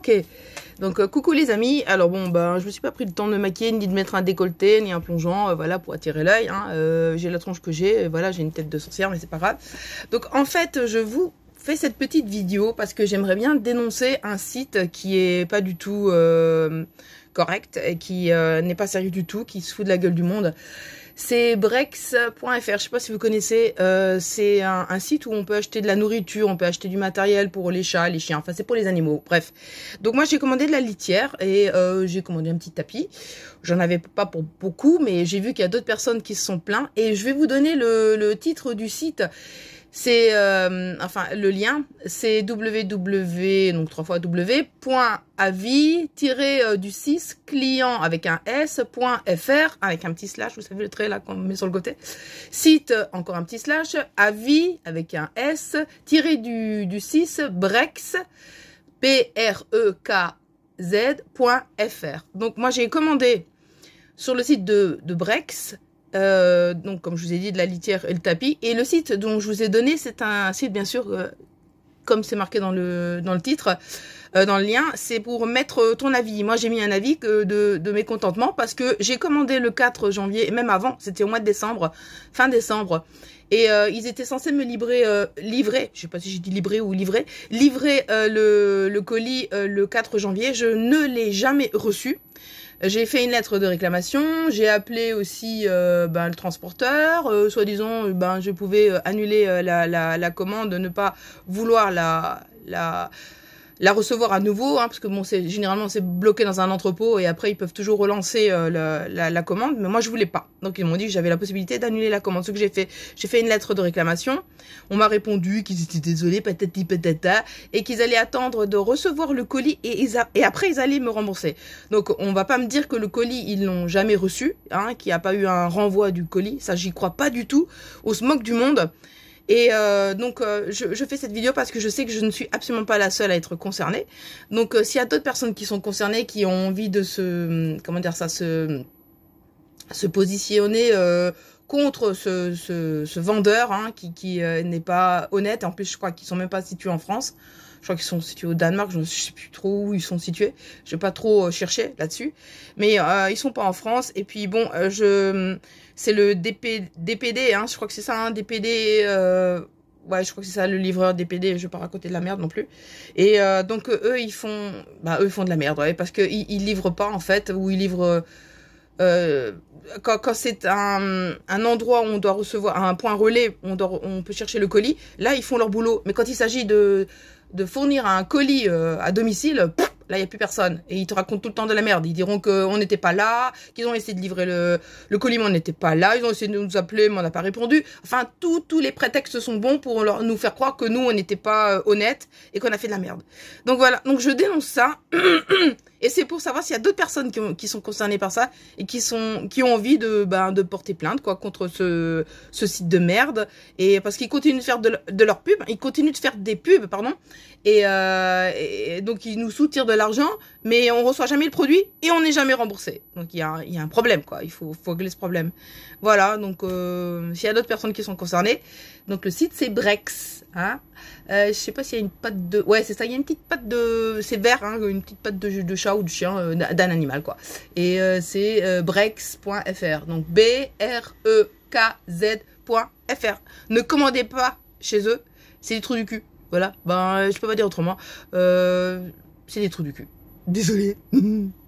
Ok. Donc, euh, coucou les amis. Alors, bon, ben, je me suis pas pris le temps de me maquiller, ni de mettre un décolleté, ni un plongeant, euh, voilà, pour attirer l'œil. Hein. Euh, j'ai la tronche que j'ai, voilà, j'ai une tête de sorcière, mais c'est pas grave. Donc, en fait, je vous fais cette petite vidéo parce que j'aimerais bien dénoncer un site qui est pas du tout correct et qui n'est pas sérieux du tout, qui se fout de la gueule du monde c'est brex.fr. Je ne sais pas si vous connaissez. Euh, c'est un, site où on peut acheter de la nourriture, on peut acheter du matériel pour les chats, les chiens. Enfin, c'est pour les animaux. Bref. Donc moi, j'ai commandé de la litière et euh, j'ai commandé un petit tapis. J'en avais pas pour beaucoup, mais j'ai vu qu'il y a d'autres personnes qui se sont plaintes. Et je vais vous donner le titre du site c'est euh, enfin le lien c'est www donc trois fois euh, du 6 client avec un s.fr avec un petit slash vous savez le trait là qu'on met sur le côté site euh, encore un petit slash avis avec un s tiré du, du 6 brex p r e k donc moi j'ai commandé sur le site de, de brex euh, donc, comme je vous ai dit, de la litière et le tapis. Et le site dont je vous ai donné, c'est un site, bien sûr, euh, comme c'est marqué dans le, dans le titre, euh, dans le lien, c'est pour mettre euh, ton avis. Moi, j'ai mis un avis que de, de mécontentement parce que j'ai commandé le 4 janvier, et même avant, c'était au mois de décembre, fin décembre. Et euh, ils étaient censés me livrer, euh, livrer, je sais pas si j'ai dit livrer ou livrer, livrer euh, le, le, colis le 4 janvier. Je ne l'ai jamais reçu. J'ai fait une lettre de réclamation, j'ai appelé aussi euh, ben, le transporteur, euh, soi-disant ben, je pouvais annuler la, la, la, commande, ne pas vouloir la, la, la recevoir à nouveau, hein, parce que bon, c'est généralement c'est bloqué dans un entrepôt et après ils peuvent toujours relancer euh, la, commande. Mais moi je voulais pas, donc ils m'ont dit que j'avais la possibilité d'annuler la commande. Ce que j'ai fait, j'ai fait une lettre de réclamation. On m'a répondu qu'ils étaient désolés, patati patata, et qu'ils allaient attendre de recevoir le colis et, et après ils allaient me rembourser. Donc on va pas me dire que le colis ils l'ont jamais reçu, hein, qu'il n'y a pas eu un renvoi du colis. Ça j'y crois pas du tout. au se du monde. Et euh, donc, euh, je, fais cette vidéo parce que je sais que je ne suis absolument pas la seule à être concernée. Donc, euh, s'il y a d'autres personnes qui sont concernées, qui ont envie de se, hum, comment dire ça, se, se positionner contre ce, vendeur hein, qui, euh, n'est pas honnête. En plus, je crois qu'ils sont même pas situés en France. Je crois qu'ils sont situés au Danemark. Je ne sais plus trop où ils sont situés. Je vais pas trop euh, chercher là-dessus. Mais euh, ils sont pas en France. Et puis bon, je c'est le DPD. Hein, je crois que c'est ça, DPD. Hein, ouais, je crois que c'est ça, le livreur DPD, je pars à côté de la merde non plus. Et donc eux, ils font, bah, eux, font de la merde, parce qu'ils ils livrent pas en fait, ou ils livrent euh, quand, c'est un, endroit où on doit recevoir un point relais, on, on peut chercher le colis, là ils font leur boulot. Mais quand il s'agit de, de fournir un colis euh, à domicile, là il n'y a plus personne. Et ils te racontent tout le temps de la merde. Ils diront qu'on n'était pas là, qu'ils ont essayé de livrer le, colis mais on n'était pas là, ils ont essayé de nous appeler mais on n'a pas répondu. Enfin, tous les prétextes sont bons pour nous faire croire que nous on n'était pas euh, honnêtes et qu'on a fait de la merde. Donc voilà, donc je dénonce ça. Et c'est pour savoir s'il y a d'autres personnes qui, sont concernées par ça et qui, sont, qui ont envie de, ben, de porter plainte quoi, contre ce, ce site de merde. Et parce qu'ils continuent de faire de, leur pub, ils continuent de faire des pubs, pardon. Euh, et, donc ils nous soutirent de l'argent, mais on reçoit jamais le produit et on n'est jamais remboursé. Donc il y a, y a, un problème, quoi. Il faut, faut régler ce problème. Voilà, donc euh, s'il y a d'autres personnes qui sont concernées, donc le site c'est Brex. Hein euh, je sais pas s'il y a une patte de... Ouais, c'est ça, il y a une petite patte de... C'est vert, hein, une petite patte de, de chat ou du chien, euh, d'un animal, quoi. Et euh, c'est euh, brex.fr. Donc B-R-E-K-Z.fr. E ne commandez pas chez eux, c'est des trous du cul. Voilà, ben je peux pas dire autrement. c'est des trous du cul. désolé